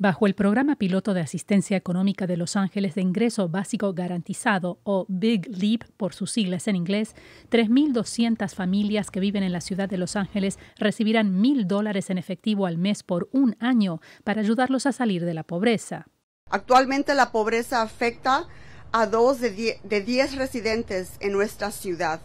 Bajo el programa piloto de asistencia económica de Los Ángeles de ingreso básico garantizado, o Big Leap por sus siglas en inglés, 3.200 familias que viven en la ciudad de Los Ángeles recibirán 1.000 dólares en efectivo al mes por un año para ayudarlos a salir de la pobreza. Actualmente la pobreza afecta a dos de diez residentes en nuestra ciudad.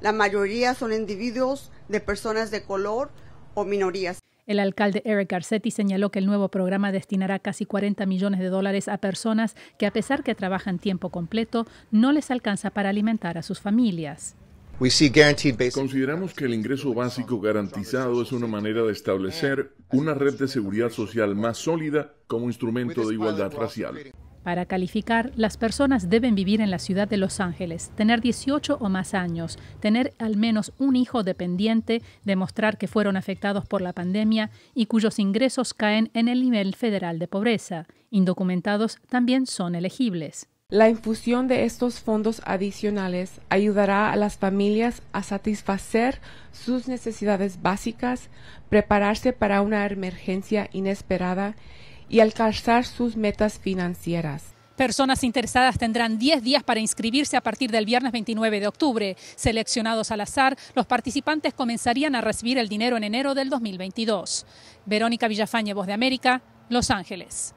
La mayoría son individuos de personas de color o minorías. El alcalde Eric Garcetti señaló que el nuevo programa destinará casi 40 millones de dólares a personas que a pesar que trabajan tiempo completo, no les alcanza para alimentar a sus familias. Consideramos que el ingreso básico garantizado es una manera de establecer una red de seguridad social más sólida como instrumento de igualdad racial. Para calificar, las personas deben vivir en la ciudad de Los Ángeles, tener 18 o más años, tener al menos un hijo dependiente, demostrar que fueron afectados por la pandemia y cuyos ingresos caen en el nivel federal de pobreza. Indocumentados también son elegibles. La infusión de estos fondos adicionales ayudará a las familias a satisfacer sus necesidades básicas, prepararse para una emergencia inesperada y alcanzar sus metas financieras. Personas interesadas tendrán 10 días para inscribirse a partir del viernes 29 de octubre. Seleccionados al azar, los participantes comenzarían a recibir el dinero en enero del 2022. Verónica Villafañe, Voz de América, Los Ángeles.